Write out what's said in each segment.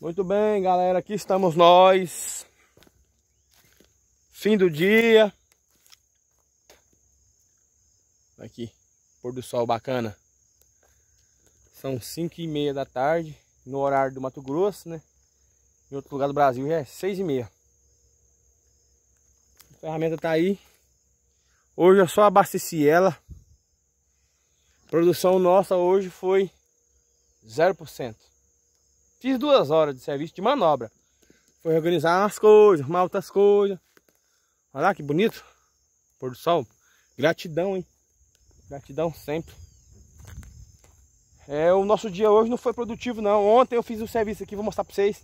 Muito bem, galera, aqui estamos nós. Fim do dia. Aqui, pôr do sol bacana. São 5 e meia da tarde, no horário do Mato Grosso, né? Em outro lugar do Brasil já é 6 e meia. A ferramenta tá aí. Hoje eu só abasteci ela. A produção nossa hoje foi 0%. Fiz duas horas de serviço de manobra. Foi organizar as coisas, arrumar outras coisas. Olha lá que bonito. Pôr do sol. Gratidão, hein? Gratidão sempre. É, o nosso dia hoje não foi produtivo, não. Ontem eu fiz o um serviço aqui, vou mostrar pra vocês.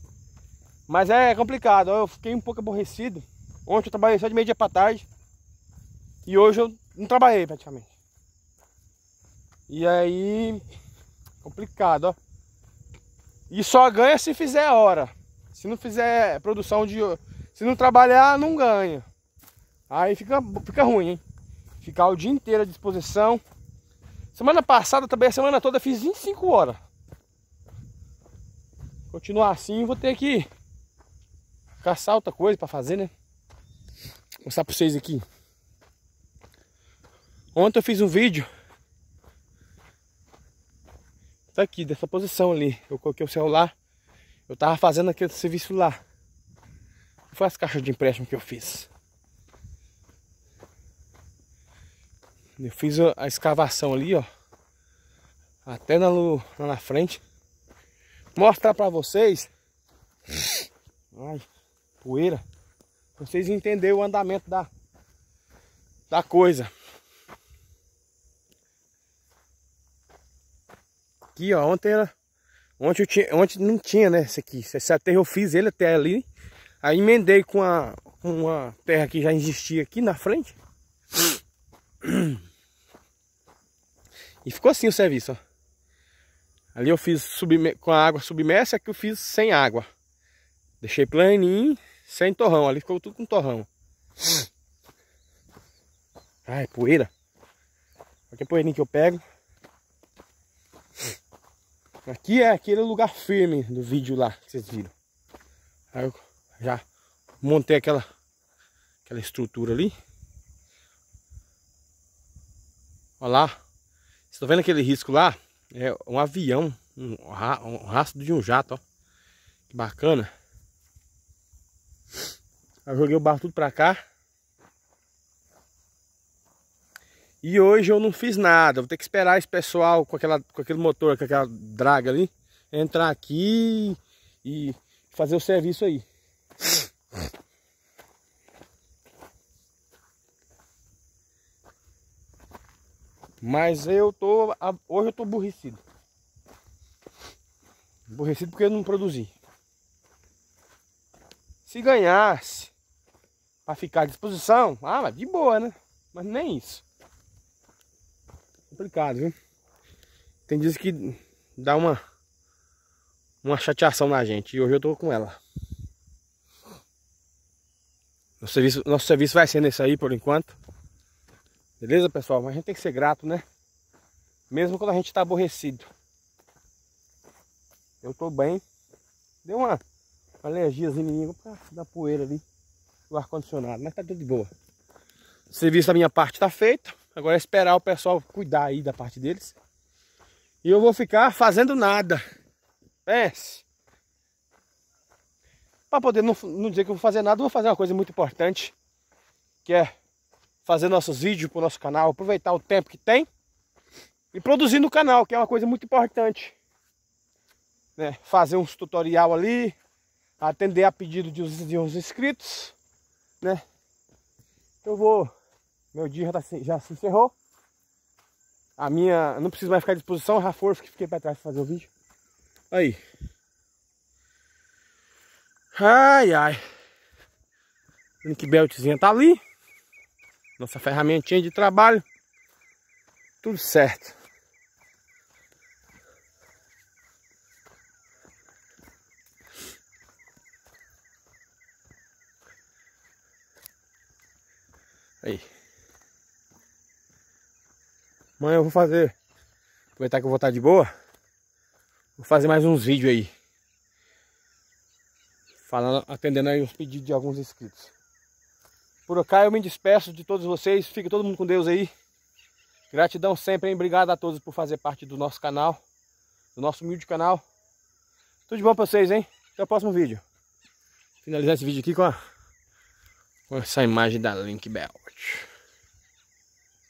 Mas é complicado, eu fiquei um pouco aborrecido. Ontem eu trabalhei só de meio dia pra tarde. E hoje eu não trabalhei praticamente. E aí, complicado, ó. E só ganha se fizer hora. Se não fizer produção de. Se não trabalhar, não ganha. Aí fica, fica ruim, hein? Ficar o dia inteiro à disposição. Semana passada também, a semana toda, fiz 25 horas. Continuar assim, vou ter que caçar outra coisa para fazer, né? Vou mostrar para vocês aqui. Ontem eu fiz um vídeo daqui, tá dessa posição ali. Eu coloquei o celular, eu tava fazendo aquele serviço lá. Foi as caixas de empréstimo que eu fiz. Eu fiz a escavação ali, ó. Até na, lá na frente. Mostrar pra vocês. Ai, poeira. Pra vocês entenderem o andamento da, da coisa. aqui, ó. Ontem ela. Ontem, tinha, ontem não tinha, né? Esse aqui. Essa terra eu fiz ele até ali. Aí emendei com a, uma terra que já existia aqui na frente. E ficou assim o serviço, ó. Ali eu fiz subme... com a água submersa, que eu fiz sem água. Deixei planinho, sem torrão. Ali ficou tudo com torrão. Ai, poeira. Qualquer poeirinho que eu pego, Aqui é aquele lugar firme do vídeo lá que vocês viram. Aí eu já montei aquela, aquela estrutura ali. Olha lá. Vocês estão vendo aquele risco lá? É um avião, um, um rastro de um jato, ó. Que bacana. Aí eu joguei o barro tudo pra cá. E hoje eu não fiz nada. Vou ter que esperar esse pessoal com, aquela, com aquele motor, com aquela draga ali, entrar aqui e fazer o serviço aí. Mas eu tô. Hoje eu tô aborrecido. Aborrecido porque eu não produzi. Se ganhasse pra ficar à disposição, ah, mas de boa, né? Mas nem isso. Complicado, viu? Tem dias que dá uma uma chateação na gente. E hoje eu tô com ela. Nosso serviço, nosso serviço vai sendo esse aí por enquanto. Beleza, pessoal? Mas a gente tem que ser grato, né? Mesmo quando a gente tá aborrecido. Eu tô bem. Deu uma, alergiazinha em mim, da poeira ali. do ar-condicionado, mas tá tudo de boa. O serviço da minha parte tá feito. Agora é esperar o pessoal cuidar aí da parte deles. E eu vou ficar fazendo nada. Pense. Para poder não, não dizer que eu vou fazer nada, eu vou fazer uma coisa muito importante. Que é fazer nossos vídeos para o nosso canal, aproveitar o tempo que tem. E produzir no canal, que é uma coisa muito importante. Né? Fazer uns tutorial ali, atender a pedido de uns, de uns inscritos. Né? Então eu vou meu dia já, tá, já se encerrou. A minha. Não preciso mais ficar à disposição, já foi, que fiquei pra trás pra fazer o vídeo. Aí. Ai, ai. Link beltzinha tá ali. Nossa ferramentinha de trabalho. Tudo certo. Aí. Amanhã eu vou fazer. Aproveitar que eu vou estar de boa. Vou fazer mais uns vídeos aí. Falando, atendendo aí os pedidos de alguns inscritos. Por cá eu me despeço de todos vocês. Fique todo mundo com Deus aí. Gratidão sempre, hein? Obrigado a todos por fazer parte do nosso canal. Do nosso humilde canal. Tudo de bom pra vocês, hein? Até o próximo vídeo. Finalizar esse vídeo aqui com, a, com essa imagem da Link Belt.